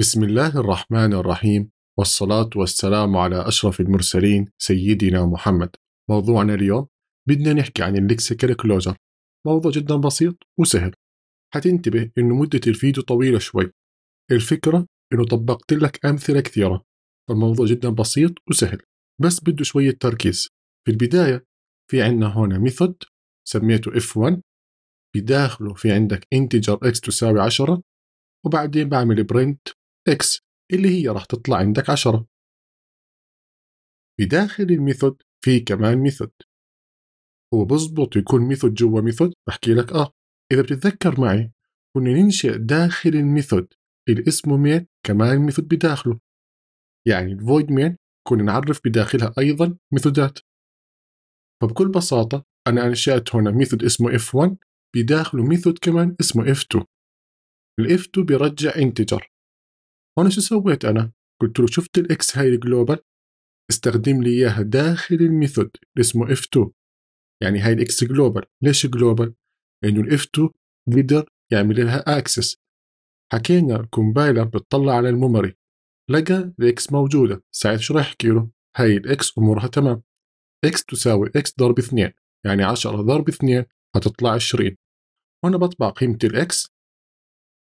بسم الله الرحمن الرحيم والصلاة والسلام على أشرف المرسلين سيدنا محمد موضوعنا اليوم بدنا نحكي عن الليكسيكال كلوزر موضوع جدا بسيط وسهل حتنتبه إنه مدة الفيديو طويلة شوي الفكرة إنه طبقت لك أمثلة كثيرة فالموضوع جدا بسيط وسهل بس بده شوية تركيز في البداية في عندنا هون ميثود سميته F1 بداخله في عندك integer x تساوي 10 وبعدين بعمل برنت إكس اللي هي راح تطلع عندك 10 بداخل الميثود في كمان ميثود بزبط يكون ميثود جوا ميثود بحكي لك آه إذا بتتذكر معي كنا ننشئ داخل الميثود اللي اسمه مين كمان ميثود بداخله يعني الفويد مين كنا نعرف بداخلها أيضا ميثودات فبكل بساطة أنا أنشأت هنا ميثود اسمه F1 بداخله ميثود كمان اسمه F2 ال F2 بيرجع انتجر هون شو سويت انا؟ قلت له شفت الاكس هاي الجلوبال استخدم لي اياها داخل الميثود اللي اسمه اف 2 يعني هاي الاكس جلوبال ليش جلوبال؟ لانه الاف 2 قدر يعمل لها اكسس حكينا الكومبايلر بتطلع على الميموري لقى الاكس موجوده ساعتها شو راح يحكي له؟ هاي الاكس امورها تمام اكس تساوي اكس ضرب 2 يعني 10 ضرب 2 هتطلع 20 وانا بطبع قيمه الاكس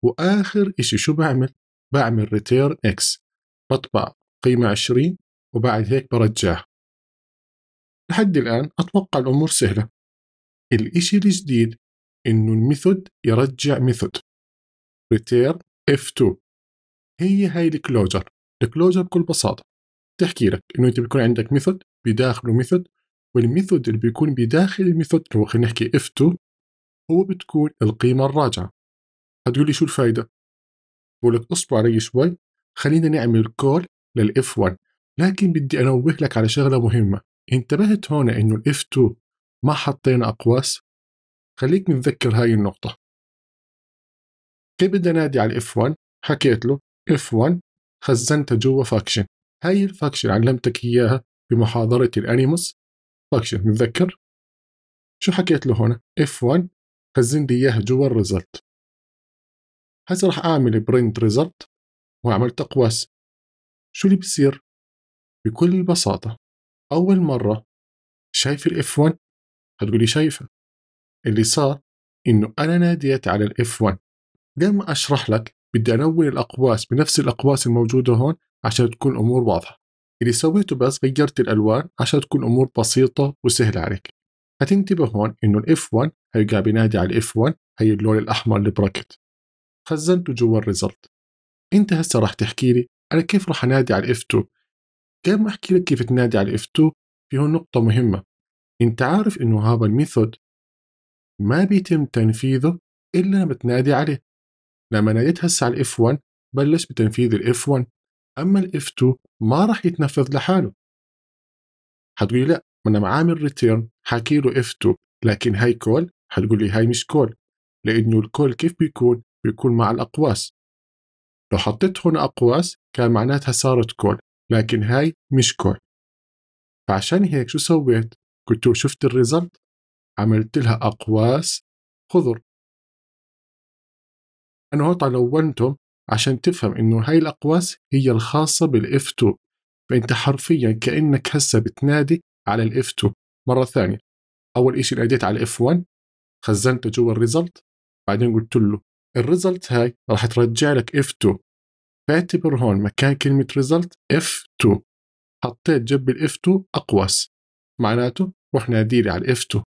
واخر اشي شو بعمل؟ بعمل ريتيرن اكس بطبع قيمة 20 وبعد هيك برجعها لحد الآن أتوقع الأمور سهلة الإشي الجديد إنه الميثود يرجع ميثود ريتير F2 هي هاي الكلوجر الكلوجر بكل بساطة تحكي لك إنه أنت بيكون عندك ميثود بداخله ميثود والميثود اللي بيكون بداخل الميثود اللي هو خلينا نحكي F2 هو بتكون القيمة الراجعة هتقول لي شو الفايدة بقولك لك اصبر علي شوي خلينا نعمل كول للاف 1 لكن بدي انوه لك على شغله مهمه انتبهت هون انه الاف 2 ما حطينا اقواس خليك متذكر هاي النقطه كيف بدي انادي على الاف 1 حكيت له اف 1 خزنتها جوا فاكشن هاي الفاكشن علمتك اياها بمحاضره الانيموس فاكشن متذكر شو حكيت له هنا اف 1 خزن لي اياها جوا الريزلت هسه راح اعمل برنت ريزلت وعملت اقواس شو اللي بصير بكل بساطة أول مرة شايف الاف 1 هتقولي شايفة اللي صار إنه أنا ناديت على الاف 1 قبل ما أشرح لك بدي أنوّل الأقواس بنفس الأقواس الموجودة هون عشان تكون الأمور واضحة اللي سويته بس غيرت الألوان عشان تكون الامور بسيطة وسهلة عليك هتنتبه هون إنه الاف 1 هيقع بينادي على الاف 1 هي اللون الأحمر البراكت خزنته جوا الريزلت انت هسه راح تحكي لي انا كيف راح انادي على الاف 2 قبل ما احكي لك كيف تنادي على الاف 2 في هون نقطة مهمة انت عارف انه هذا الميثود ما بيتم تنفيذه الا لما تنادي عليه لما ناديت هسه على الاف 1 بلش بتنفيذ الاف 1 اما الاف 2 ما راح يتنفذ لحاله حتقولي لا ما انا عامل ريتيرن حاكي له اف 2 لكن هاي كول حتقولي هاي مش كول لانه الكول كيف بيكون بيكون مع الأقواس لو حطيت هنا أقواس كان معناتها صارت كول لكن هاي مش كول فعشان هيك شو سويت كنت شفت الريزلت عملت لها أقواس خضر أنا هون لونتهم عشان تفهم إنه هاي الأقواس هي الخاصة بالاف 2 فأنت حرفيا كأنك هسه بتنادي على الاف 2 مرة ثانية أول إشي ناديت على الإف 1 خزنته جوا الريزلت بعدين قلت له الريزلت هاي راح ترجع لك اف 2 فاعتبر هون مكان كلمة ريزلت اف 2 حطيت جنب الاف 2 اقواس معناته روح نادي لي على الاف 2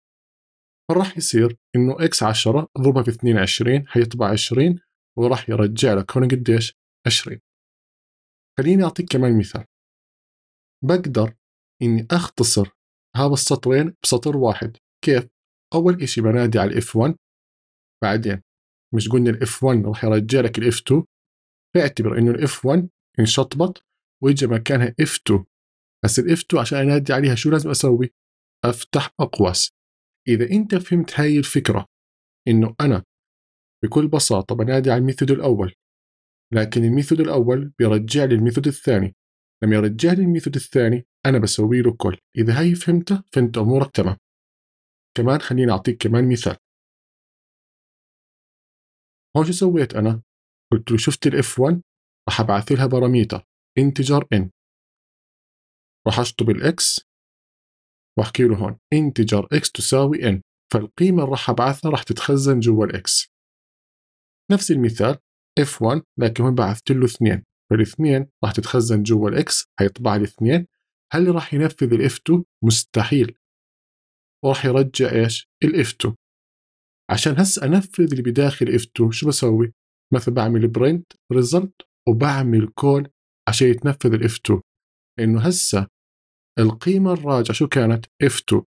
فراح يصير انه اكس 10 اضربها في 22 حيطبع 20 وراح يرجع لك هون قديش 20 خليني اعطيك كمان مثال بقدر اني اختصر هذا السطرين بسطر واحد كيف اول اشي بنادي على الاف 1 بعدين مش قلنا الاف 1 راح يرجع لك الاف 2 فاعتبر انه الاف 1 انشطبت واجى مكانها اف 2 بس الاف 2 عشان انادي عليها شو لازم اسوي؟ افتح اقواس اذا انت فهمت هاي الفكره انه انا بكل بساطه بنادي على الميثود الاول لكن الميثود الاول بيرجع لي الميثود الثاني لما يرجع لي الميثود الثاني انا بسوي له كل اذا هاي فهمته فانت امورك تمام كمان خليني اعطيك كمان مثال هون شو سويت انا؟ قلت له شفت الاف 1 راح ابعث لها باراميتر انتجر ان راح اشطب الاكس واحكي له هون انتجر اكس تساوي ان فالقيمه اللي راح ابعثها راح تتخزن جوا الاكس نفس المثال F1 لكن هون بعثت له اثنين فالاثنين راح تتخزن جوا الاكس هيطبع الاثنين هل راح ينفذ الاف2 مستحيل وراح يرجع ايش الاف2 عشان هسه انفذ اللي بداخل اف 2 شو بسوي؟ مثلا بعمل برنت ريزلت وبعمل كول عشان يتنفذ الاف 2 لانه هسه القيمه الراجعه شو كانت اف 2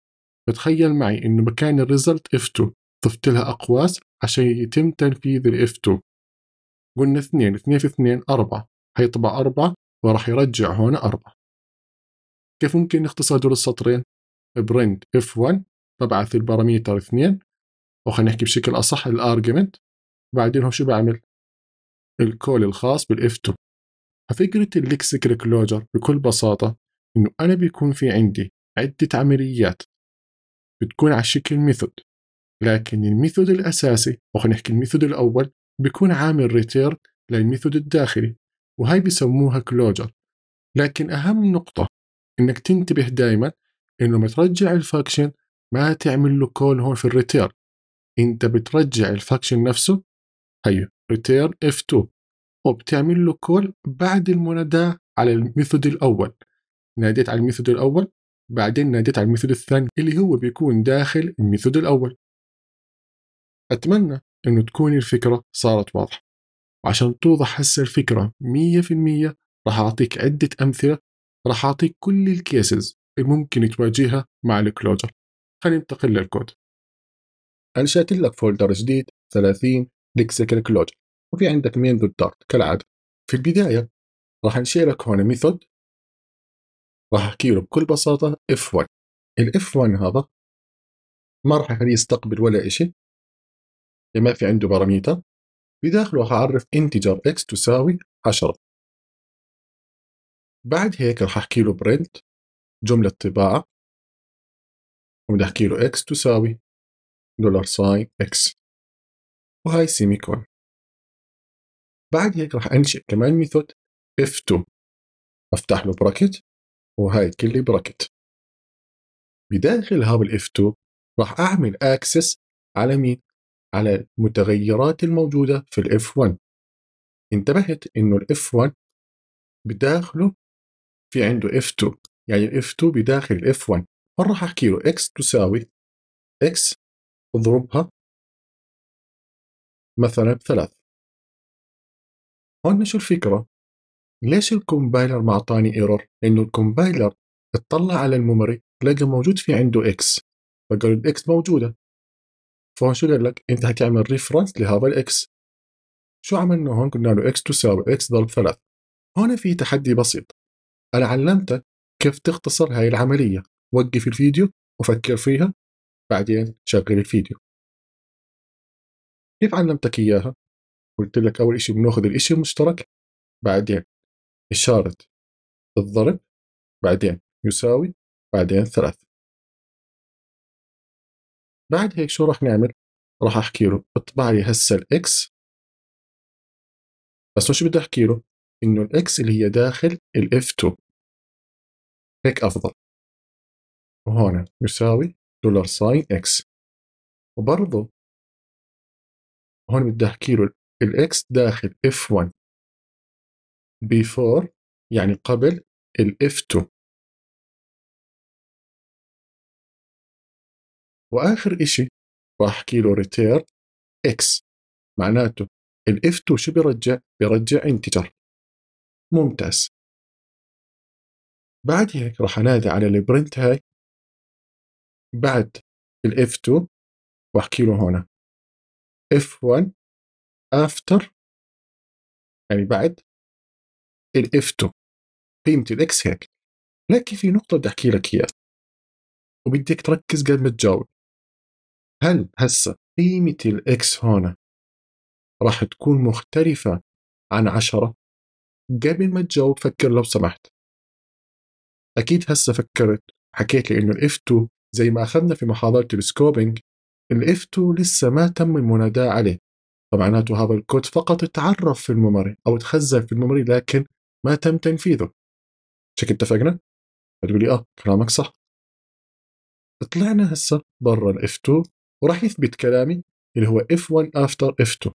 فتخيل معي انه مكان الريزلت اف 2 ضفت لها اقواس عشان يتم تنفيذ الاف 2 قلنا اثنين اثنين في اثنين أربعة هيطبع أربعة وراح يرجع هون أربعة كيف ممكن نختصر دول السطرين؟ برنت اف 1 ببعث الباراميتر اثنين او خلينا نحكي بشكل اصح الارجمنت وبعدين هو شو بعمل؟ الكول الخاص بالاف 2 ففكره اللكسيكال كلوجر بكل بساطه انه انا بيكون في عندي عده عمليات بتكون على شكل ميثود لكن الميثود الاساسي او خلينا نحكي الميثود الاول بيكون عامل ريتيرن للميثود الداخلي وهي بسموها كلوجر لكن اهم نقطه انك تنتبه دائما انه ما ترجع الفاكشن ما تعمل له كول هون في الريتيرن انت بترجع الفاكشن نفسه هيو ريتيرن اف 2 وبتعمل له كول بعد المناداة على الميثود الاول ناديت على الميثود الاول بعدين ناديت على الميثود الثاني اللي هو بيكون داخل الميثود الاول اتمنى انه تكون الفكره صارت واضحه وعشان توضح هسه الفكره 100% راح اعطيك عده امثله راح اعطيك كل الكيسز ممكن تواجهها مع الكلوجر خلينا ننتقل للكود انشات لك فولدر جديد 30 لكسيكال كلوج وفي عندك مين دوت دارت كالعاده في البدايه راح انشئ لك هون ميثود راح احكي له بكل بساطه اف 1 الاف 1 هذا ما راح يخليه يستقبل ولا شيء يعني ما في عنده باراميتر بداخله راح اعرف انتجر اكس تساوي 10 بعد هيك راح احكي له برنت جمله طباعه وبدي احكي له اكس تساوي دولار ساين اكس وهي سيمي كون بعد هيك راح انشئ كمان ميثود F2 افتح له براكت وهي كل براكت بداخل هاب الاف 2 راح اعمل اكسس على مين على المتغيرات الموجوده في الاف 1 انتبهت انه الاف 1 بداخله في عنده اف 2 يعني الاف 2 بداخل الاف 1 فراح احكي له اكس تساوي اكس اضربها مثلا بثلاث هون شو الفكرة؟ ليش الكومبايلر ما أعطاني ايرور؟ لأنه الكومبايلر اطلع على الميموري لقى موجود في عنده اكس فقال الاكس موجودة فهون شو قال لك؟ أنت حتعمل ريفرنس لهذا الاكس شو عملنا هون؟ قلنا له اكس تساوي اكس ضرب ثلاث هون في تحدي بسيط أنا علمتك كيف تختصر هاي العملية وقف الفيديو وفكر فيها بعدين شغل الفيديو كيف علمتك إياها؟ قلت لك أول إشي بناخذ الإشي المشترك بعدين إشارة الضرب بعدين يساوي بعدين ثلاث بعد هيك شو راح نعمل؟ راح أحكي له اطبع لي هسه الإكس بس شو بدي أحكي له؟ إنه الإكس اللي هي داخل الإف 2 هيك أفضل وهون يساوي دولار ساين اكس وبرضه هون بدي احكي له الاكس داخل اف 1 before يعني قبل الاف 2 واخر اشي احكي له ريتير اكس معناته الاف 2 شو بيرجع بيرجع انتجر ممتاز بعد هيك راح انادي على البرنت هاي بعد ال F2 واحكي له هنا F1 after يعني بعد ال F2 قيمة الاكس هيك لكن في نقطة بدي احكي لك اياها وبدك تركز قبل ما تجاوب هل هسه قيمة الاكس هون راح تكون مختلفة عن عشرة قبل ما تجاوب فكر لو سمحت أكيد هسه فكرت حكيت لي إنه الإف 2 زي ما أخذنا في محاضرة السكوبينج الاف 2 لسه ما تم المناداة عليه فمعناته هذا الكود فقط تعرف في الميموري أو تخزن في الميموري لكن ما تم تنفيذه شكل اتفقنا؟ هتقولي اه كلامك صح طلعنا هسه برا الاف 2 وراح يثبت كلامي اللي هو اف 1 افتر اف 2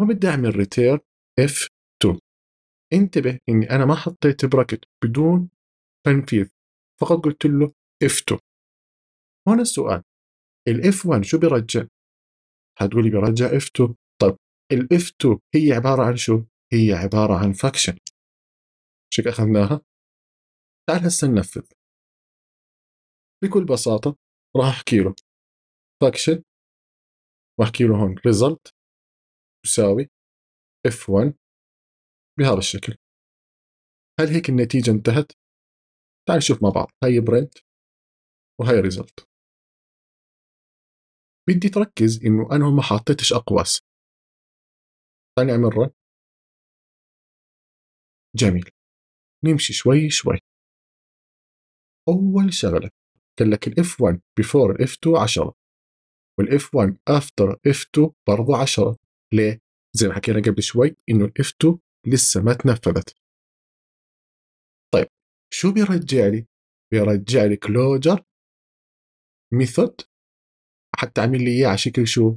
وبدي اعمل ريتير اف 2 انتبه اني انا ما حطيت براكت بدون تنفيذ فقط قلت له اف 2 هنا السؤال الاف 1 شو بيرجع؟ هتقولي بيرجع اف 2 طيب الاف 2 هي عبارة عن شو؟ هي عبارة عن فاكشن شك أخذناها؟ تعال هسه ننفذ بكل بساطة راح أحكي له فاكشن وأحكي له هون ريزلت يساوي اف 1 بهذا الشكل هل هيك النتيجة انتهت؟ تعال نشوف مع بعض هاي برنت وهاي ريزلت بدي تركز انه انا ما حطيتش اقواس ثاني اعمل رن جميل نمشي شوي شوي اول شغله قال لك الاف 1 بيفور الاف 2 10 والاف 1 افتر اف 2 برضه 10 ليه؟ زي ما حكينا قبل شوي انه الاف 2 لسه ما تنفذت شو بيرجع لي؟ بيرجع لي كلوجر ميثود حتى اعمل لي اياه على شكل شو؟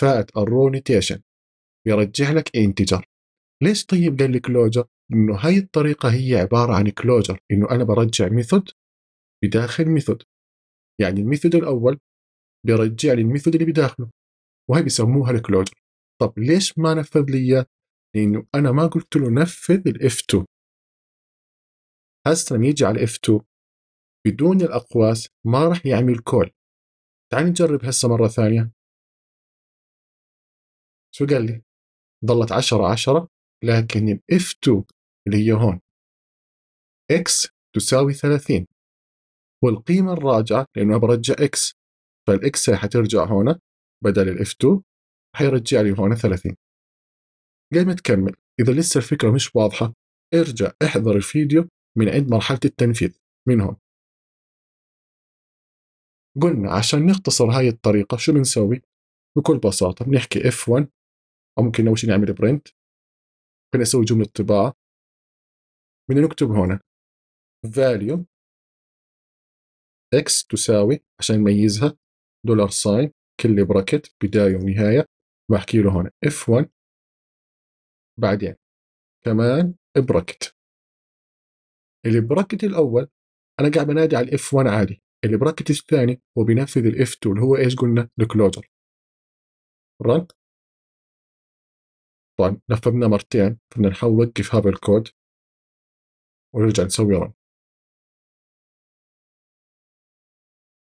فات الرو نوتيشن بيرجع لك انتجر ليش طيب قال لي كلوجر؟ انه هاي الطريقه هي عباره عن كلوجر انه انا برجع ميثود بداخل ميثود يعني الميثود الاول بيرجع لي الميثود اللي بداخله وهي بيسموها الكلوجر طب ليش ما نفذ لي اياه؟ لانه انا ما قلت له نفذ الاف 2 هسه لما يجي على f 2 بدون الاقواس ما راح يعمل كول تعال نجرب هسه مره ثانيه شو قال لي ظلت 10 10 لكن f 2 اللي هي هون X تساوي 30 والقيمه الراجعه لانه برجع X فالاكس حترجع هون بدل الاف 2 حيرجع لي هون 30 قبل ما تكمل اذا لسه الفكره مش واضحه ارجع احضر الفيديو من عند مرحلة التنفيذ منهم قلنا عشان نختصر هاي الطريقة شو بنسوي بكل بساطة بنحكي F1 أو ممكن أول شيء نعمل برنت بنسوي جملة طباعة بدنا نكتب هنا value x تساوي عشان نميزها دولار ساين كل براكت بداية ونهاية بحكي له هنا F1 بعدين كمان براكت اللي براكت الاول انا قاعد بنادي على الاف 1 عادي اللي براكت الثاني هو بينفذ الاف 2 اللي هو ايش قلنا الكلوزر رن طبعا نفذنا مرتين بدنا نوقف هذا الكود ونرجع نسوي رن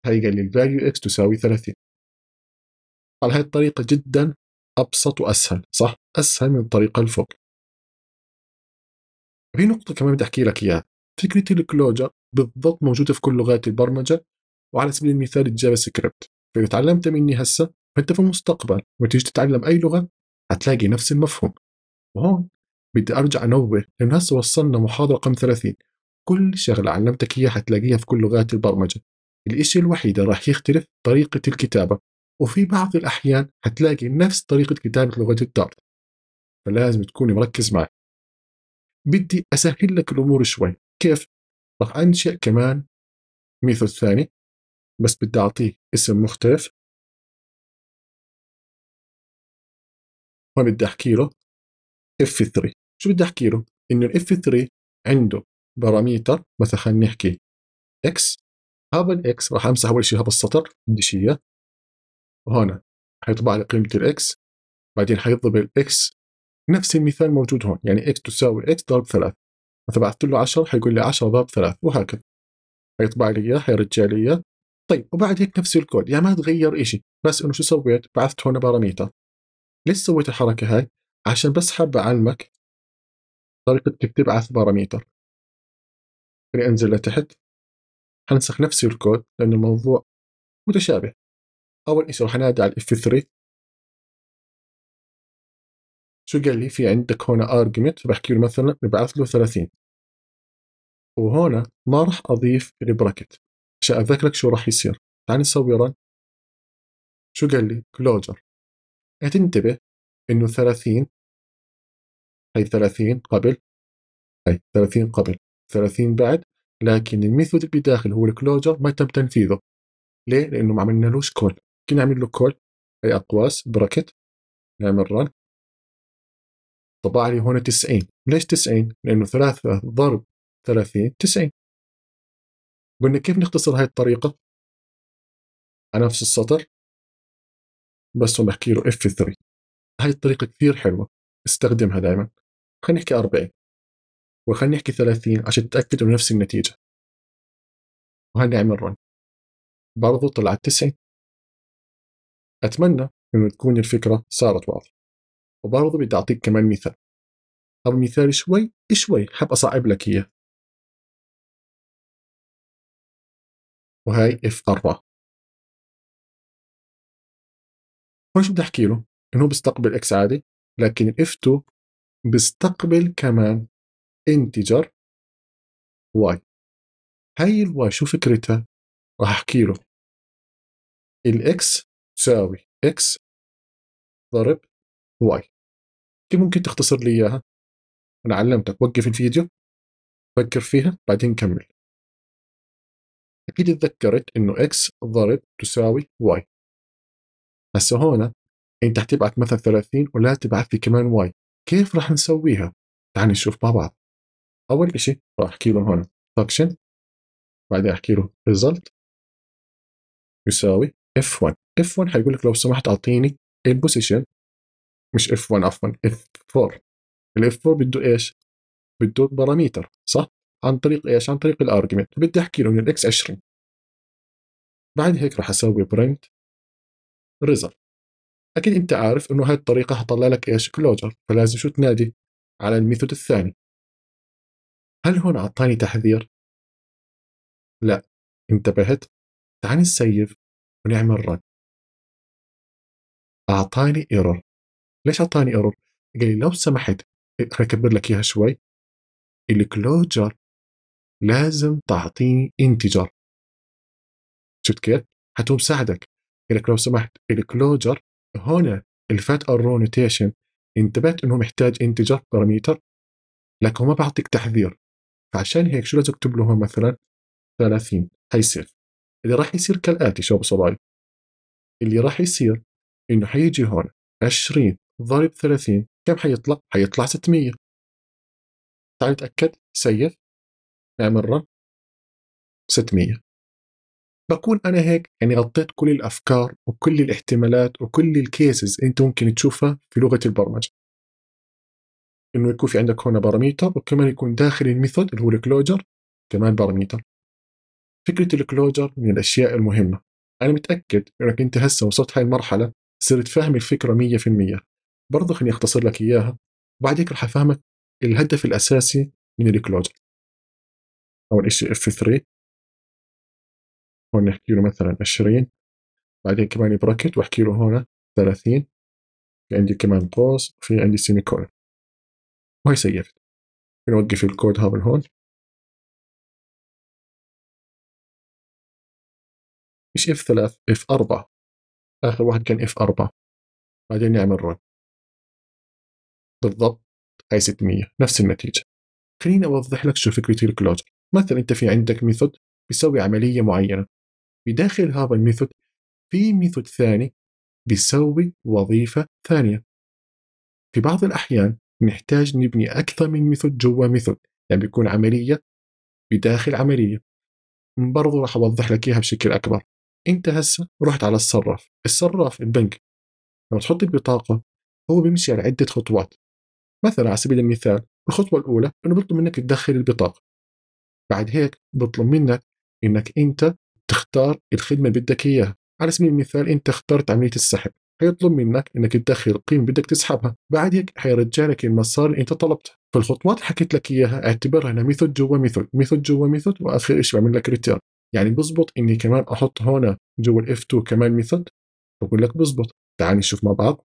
هي قال لي الفاليو اكس تساوي 30 على هاي الطريقة جدا أبسط وأسهل صح؟ أسهل من الطريقة الفوق في نقطة كمان بدي أحكي لك إياها فكرة الكلوجر بالضبط موجودة في كل لغات البرمجة وعلى سبيل المثال الجافا سكريبت فإذا تعلمت مني هسه فأنت في المستقبل وتيجي تتعلم أي لغة هتلاقي نفس المفهوم وهون بدي أرجع أنوه لأنه هسه وصلنا محاضرة رقم 30 كل شغلة علمتك إياها هتلاقيها في كل لغات البرمجة الإشي الوحيد راح يختلف طريقة الكتابة وفي بعض الأحيان هتلاقي نفس طريقة كتابة لغة الدارت فلازم تكوني مركز معي بدي أسهل لك الأمور شوي كيف راح أنشئ كمان ميثود ثاني بس بدي أعطيه اسم مختلف هون بدي أحكي له اف 3 شو بدي أحكي له؟ إنه الاف 3 عنده باراميتر مثلا خلينا نحكي اكس هذا الإكس راح أمسح أول شيء هذا السطر بديش إياه وهنا حيطبع لي قيمة الإكس بعدين حيضرب الإكس نفس المثال موجود هون يعني إكس تساوي إكس ضرب ثلاث بعثت له 10 حيقول لي 10 ضرب 3 وهكذا حيطبع لي اياه حيرجع لي اياه طيب وبعد هيك نفس الكود يعني ما تغير شيء بس انه شو سويت بعثت هون باراميتر ليش سويت الحركه هاي عشان بس حاب اعلمك طريقه كيف تبعث باراميتر خليني انزل لتحت حنسخ نفس الكود لانه الموضوع متشابه اول شيء راح انادي على الاف 3 شو قال لي في عندك هنا ارجمنت بحكي له مثلا ببعث له 30 وهنا ما راح اضيف البراكت يعني عشان اذكرك شو راح يصير تعال نسوي رن شو قال لي كلوجر تنتبه انه 30 هي 30 قبل هي 30 قبل 30 بعد لكن الميثود اللي بداخل هو الكلوجر ما تم تنفيذه ليه؟ لانه ما عملنا لهش كول كنا نعمل له كول هي اقواس براكت نعمل رن طبع لي هنا 90 ليش 90 لانه 3 ضرب 30 90 قلنا كيف نختصر هاي الطريقه على نفس السطر بس بحكي له اف 3 هاي الطريقه كثير حلوه استخدمها دائما خلينا نحكي 40 وخلينا نحكي 30 عشان تتاكد من نفس النتيجه نعمل رن برضو طلعت 90 اتمنى انه تكون الفكره صارت واضحه وبرضه بدي أعطيك كمان مثال طب مثال شوي شوي حاب أصعب لك إياه وهي اف 4 هون شو بدي أحكي له؟ إنه بيستقبل اكس عادي لكن اف 2 بيستقبل كمان انتجر واي هاي الواي شو فكرتها؟ راح أحكي له الاكس تساوي اكس ضرب واي كيف ممكن تختصر لي اياها انا علمتك وقف الفيديو فكر فيها بعدين كمل اكيد اتذكرت انه اكس ضرب تساوي واي هسه هون انت حتبعث مثلا 30 ولا تبعث لي كمان واي كيف راح نسويها تعال نشوف مع بعض اول اشي راح احكي له هون فاكشن بعدين احكي له result يساوي F1 F1 حيقول لك لو سمحت اعطيني البوزيشن مش اف 1 عفوا اف 4 الاف 4 بده ايش؟ بده باراميتر صح؟ عن طريق ايش؟ عن طريق الارجيومنت بدي احكي له من الاكس 20 بعد هيك راح اسوي برنت ريزلت اكيد انت عارف انه هاي الطريقه حطلع لك ايش؟ كلوجر فلازم شو تنادي على الميثود الثاني هل هون اعطاني تحذير؟ لا انتبهت تعال نسيف ونعمل رن اعطاني ايرور ليش اعطاني ايرور؟ قال لي لو سمحت خليني اكبر لك اياها شوي الكلوجر لازم تعطيني انتجر شفت كيف؟ حتى مساعدك قال لك لو سمحت الكلوجر هنا الفات نوتيشن انتبهت انه محتاج انتجر باراميتر لكن هو ما بعطيك تحذير فعشان هيك شو لازم تكتب له مثلا 30 حيصير اللي راح يصير كالاتي شباب صبايا اللي راح يصير انه حيجي هون 20 ضرب 30 كم حيطلع؟ حيطلع 600 تعال نتأكد سيف اعمل رن 600 بكون انا هيك يعني غطيت كل الافكار وكل الاحتمالات وكل الكيسز انت ممكن تشوفها في لغه البرمجه انه يكون في عندك هنا باراميتر وكمان يكون داخل الميثود اللي هو الكلوجر كمان باراميتر فكره الكلوجر من الاشياء المهمه انا متاكد انك انت هسه وصلت هاي المرحله صرت فاهم الفكره 100% برضه خليني اختصر لك اياها هيك رح افهمك الهدف الاساسي من الكلوز اول شيء اف 3 هون نحكي له مثلا 20 بعدين كمان براكت واحكي له هون 30 في عندي كمان قوس في عندي سيمي كولن وهي سيفت بنوقف الكود هذا هون مش اف 3 اف 4 اخر واحد كان اف 4 بعدين نعمل رن بالضبط هاي 600 نفس النتيجه خليني اوضح لك شو فكره الكلوز مثلا انت في عندك ميثود بيسوي عمليه معينه بداخل هذا الميثود في ميثود ثاني بيسوي وظيفه ثانيه في بعض الاحيان نحتاج نبني اكثر من ميثود جوا ميثود يعني بيكون عمليه بداخل عمليه برضو راح اوضح لك اياها بشكل اكبر انت هسه رحت على الصراف الصراف البنك لما تحط البطاقه هو بيمشي على عده خطوات مثلا على سبيل المثال الخطوه الاولى انه بيطلب منك تدخل البطاقه بعد هيك بيطلب منك انك انت تختار الخدمه اللي بدك اياها على سبيل المثال انت اخترت عمليه السحب حيطلب منك انك تدخل القيمه بدك تسحبها بعد هيك حيرجع لك المسار اللي انت طلبته فالخطوات اللي حكيت لك اياها اعتبرها انها ميثود جوا ميثود ميثود جوا ميثود واخر شيء بعمل لك ريتيرن يعني بزبط اني كمان احط هنا جوا الاف 2 كمان ميثود بقول لك بزبط تعال نشوف مع بعض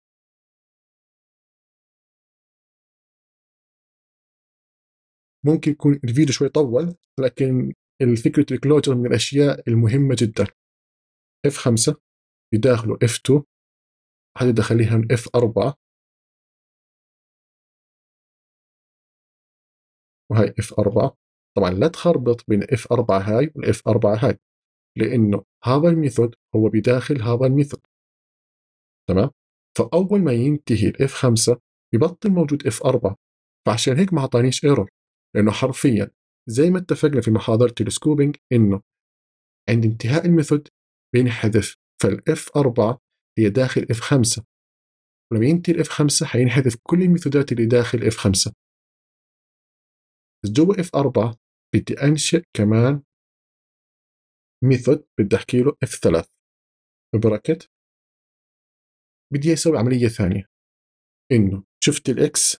ممكن يكون الفيديو شوي طول لكن الفكرة الكلوجر من الأشياء المهمة جدا F5 يداخله F2 حدد أخليها من F4 وهي F4 طبعا لا تخربط بين F4 هاي f 4 هاي لأنه هذا الميثود هو بداخل هذا الميثود تمام فأول ما ينتهي f 5 يبطل موجود F4 فعشان هيك ما أعطانيش ايرور لأنه حرفيا زي ما اتفقنا في محاضرة السكوبينج إنه عند انتهاء الميثود بينحذف فالإف 4 هي داخل إف 5 ولما ينتهي الإف 5 حينحذف كل الميثودات اللي داخل إف 5 بس جوا إف 4 بدي أنشئ كمان ميثود بدي أحكي له إف 3 براكت بدي أسوي عملية ثانية إنه شفت الإكس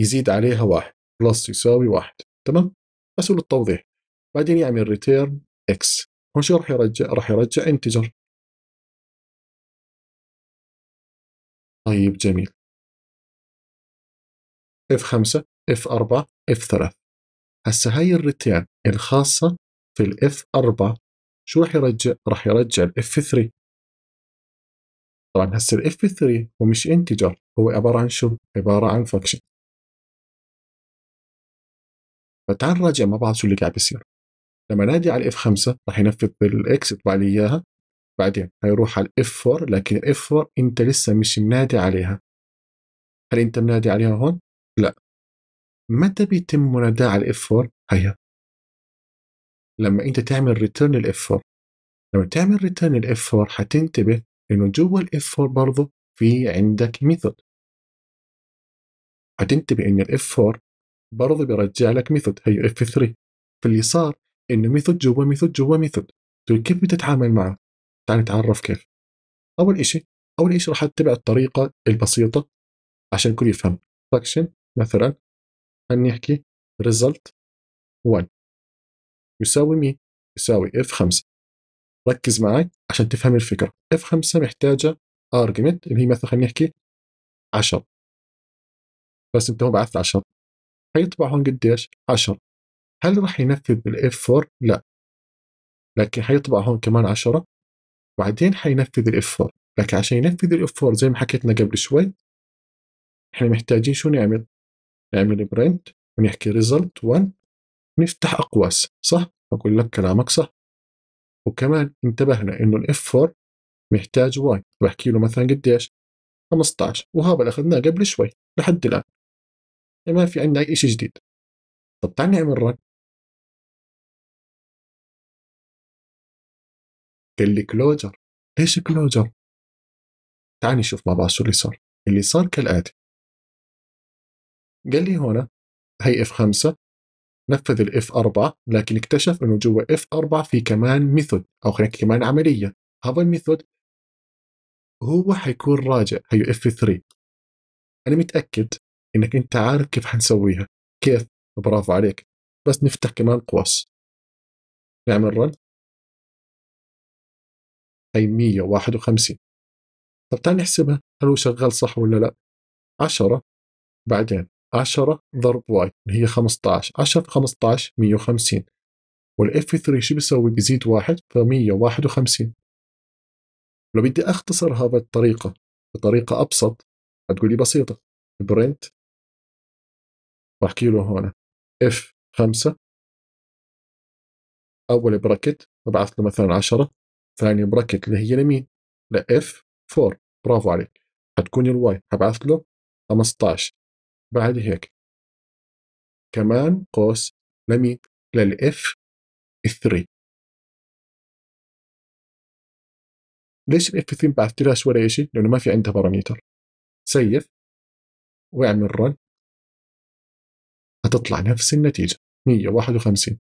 يزيد عليها واحد بلس يساوي واحد تمام بس للتوضيح بعدين يعمل ريتيرن اكس هون شو راح يرجع راح يرجع انتجر طيب جميل اف 5 اف 4 اف 3 هسه هاي الريتيرن الخاصة في الاف 4 شو راح يرجع؟ راح يرجع الاف 3 طبعا هسه الاف 3 هو مش انتجر هو عبارة عن شو؟ عبارة عن فانكشن فتعال نراجع مع بعض شو اللي قاعد بيصير لما نادي على الاف 5 راح ينفذ الاكس يطبع لي اياها بعدين هيروح على الاف 4 لكن الاف 4 انت لسه مش منادي عليها هل انت منادي عليها هون؟ لا متى بيتم مناداة على الاف 4 هيا لما انت تعمل ريتيرن الاف 4 لما تعمل ريتيرن الاف 4 حتنتبه انه جوا الاف 4 برضه في عندك ميثود حتنتبه ان الاف 4 برضه بيرجع لك ميثود هي اف 3 فاللي صار انه ميثود جوا ميثود جوا ميثود كيف بتتعامل معه؟ تعال نتعرف كيف اول إشي اول إشي راح اتبع الطريقه البسيطه عشان الكل يفهم فاكشن مثلا خلينا نحكي ريزلت 1 يساوي مين؟ يساوي اف 5 ركز معي عشان تفهم الفكره اف 5 محتاجه ارجمنت اللي هي مثلا خلينا نحكي 10 بس انت هون بعثت 10 حيطبعهم قديش 10 هل راح ينفذ بالاف 4 لا لكن حيطبع هون كمان 10 وبعدين حينفذ الاف 4 لكن عشان ينفذ الاف 4 زي ما حكيتنا قبل شوي احنا محتاجين شو نعمل نعمل برنت ونحكي ريزلت 1 ونفتح اقواس صح بقول لك كلامك صح وكمان انتبهنا انه الاف 4 محتاج واي بحكي له مثلا قديش 15 وهذا اللي اخذناه قبل شوي لحد الان ما في عندنا شيء جديد طب تعال نعمل رن قال لي كلوجر ليش كلوجر تعال نشوف مع بعض شو اللي صار اللي صار كالآتي قال لي هنا هي اف 5 نفذ الاف 4 لكن اكتشف انه جوا اف 4 في كمان ميثود او خلينا كمان عمليه هذا الميثود هو حيكون راجع هي اف 3 انا متاكد انك انت عارف كيف حنسويها كيف برافو عليك بس نفتح كمان قوس نعمل رن هي 151 طب تعال نحسبها هل هو شغال صح ولا لا 10 بعدين 10 ضرب واي اللي هي 15 10 في 15 150 والاف 3 شو بيسوي بيزيد واحد ف 151 لو بدي اختصرها بالطريقة بطريقة ابسط هتقولي بسيطة برنت بحكي له هون اف 5 اول براكت ببعث له مثلا 10 ثاني براكت اللي هي لمين؟ ل اف 4 برافو عليك حتكون الواي حبعث له 15 بعد هيك كمان قوس لمين؟ للاف 3 ليش الاف 3 بعثت لهاش ولا شيء؟ لانه ما في عندها باراميتر سيف واعمل رن هتطلع نفس النتيجة 151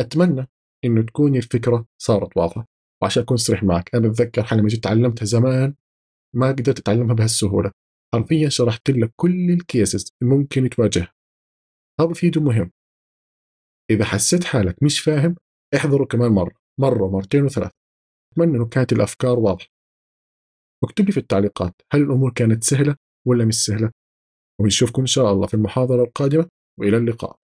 أتمنى إنه تكون الفكرة صارت واضحة وعشان أكون صريح معك أنا أتذكر حاجة ما جيت تعلمتها زمان ما قدرت أتعلمها بهالسهولة حرفيا شرحت لك كل الكيسز اللي ممكن تواجهها هذا فيديو مهم إذا حسيت حالك مش فاهم احضره كمان مرة مرة ومرتين وثلاث أتمنى إنه كانت الأفكار واضحة اكتب لي في التعليقات هل الأمور كانت سهلة ولا مش سهلة وبنشوفكم إن شاء الله في المحاضرة القادمة وإلى اللقاء